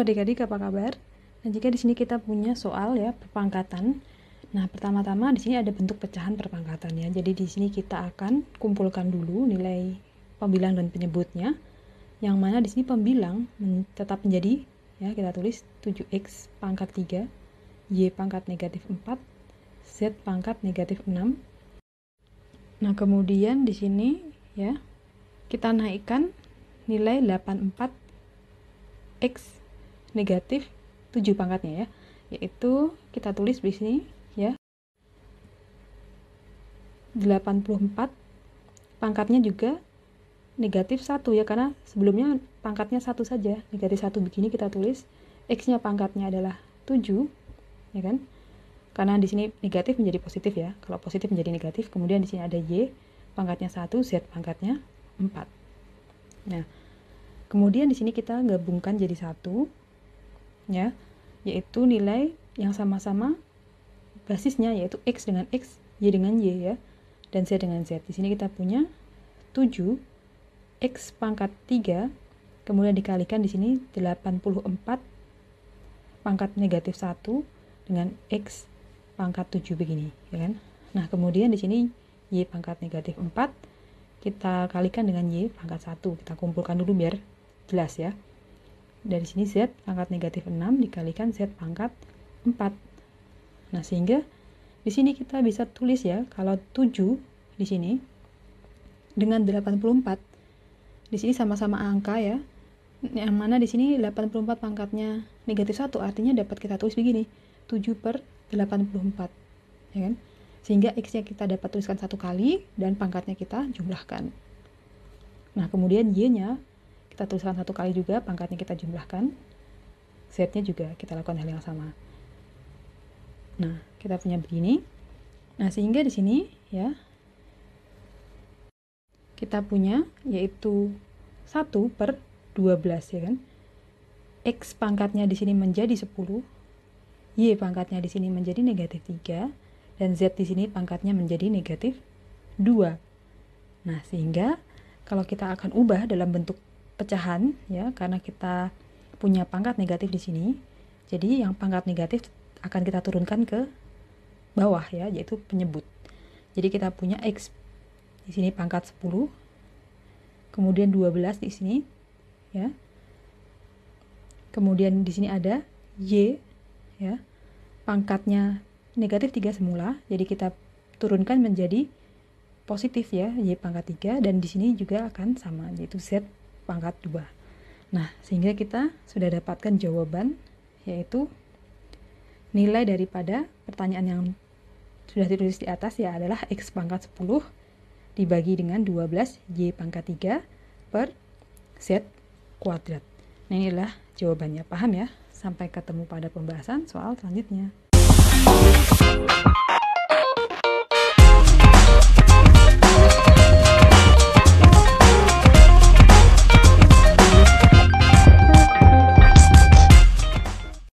Halo adik-adik, apa kabar? Nah, jika di sini kita punya soal ya perpangkatan. Nah, pertama-tama di sini ada bentuk pecahan perpangkatan ya. Jadi di sini kita akan kumpulkan dulu nilai pembilang dan penyebutnya. Yang mana di sini pembilang tetap menjadi ya kita tulis 7x pangkat 3, y pangkat negatif 4, z pangkat negatif 6. Nah, kemudian di sini ya kita naikkan nilai 84 x negatif 7 pangkatnya ya yaitu kita tulis di sini ya 84 pangkatnya juga negatif 1 ya karena sebelumnya pangkatnya satu saja negatif 1 begini kita tulis x-nya pangkatnya adalah 7 ya kan karena di sini negatif menjadi positif ya kalau positif menjadi negatif kemudian di sini ada y pangkatnya 1 z pangkatnya 4 nah kemudian di sini kita gabungkan jadi satu ya, yaitu nilai yang sama-sama basisnya yaitu X dengan X, Y dengan Y ya, dan Z dengan Z. Di sini kita punya 7 X pangkat 3, kemudian dikalikan di sini 84 pangkat negatif 1 dengan X pangkat 7 begini, ya kan? Nah, kemudian di sini Y pangkat negatif 4, kita kalikan dengan Y pangkat 1. Kita kumpulkan dulu biar jelas ya. Dari sini Z pangkat negatif 6 dikalikan Z pangkat 4. Nah, sehingga di sini kita bisa tulis ya, kalau 7 di sini dengan 84. Di sini sama-sama angka ya. Yang mana di sini 84 pangkatnya negatif 1, artinya dapat kita tulis begini. 7 per 84. Ya kan? Sehingga X-nya kita dapat tuliskan satu kali dan pangkatnya kita jumlahkan. Nah, kemudian Y-nya kita tuliskan satu kali juga pangkatnya kita jumlahkan Z-nya juga kita lakukan hal yang sama nah kita punya begini nah sehingga di sini ya kita punya yaitu 1 per 12 ya kan X pangkatnya di sini menjadi 10 Y pangkatnya di sini menjadi negatif 3 dan Z di sini pangkatnya menjadi negatif 2 nah sehingga kalau kita akan ubah dalam bentuk pecahan ya karena kita punya pangkat negatif di sini. Jadi yang pangkat negatif akan kita turunkan ke bawah ya, yaitu penyebut. Jadi kita punya x di sini pangkat 10. Kemudian 12 di sini ya. Kemudian di sini ada y ya. Pangkatnya negatif 3 semula, jadi kita turunkan menjadi positif ya, y pangkat 3 dan di sini juga akan sama yaitu z pangkat 2. Nah, sehingga kita sudah dapatkan jawaban yaitu nilai daripada pertanyaan yang sudah ditulis di atas ya adalah X pangkat 10 dibagi dengan 12 Y pangkat 3 per Z kuadrat. Nah inilah jawabannya, paham ya? Sampai ketemu pada pembahasan soal selanjutnya.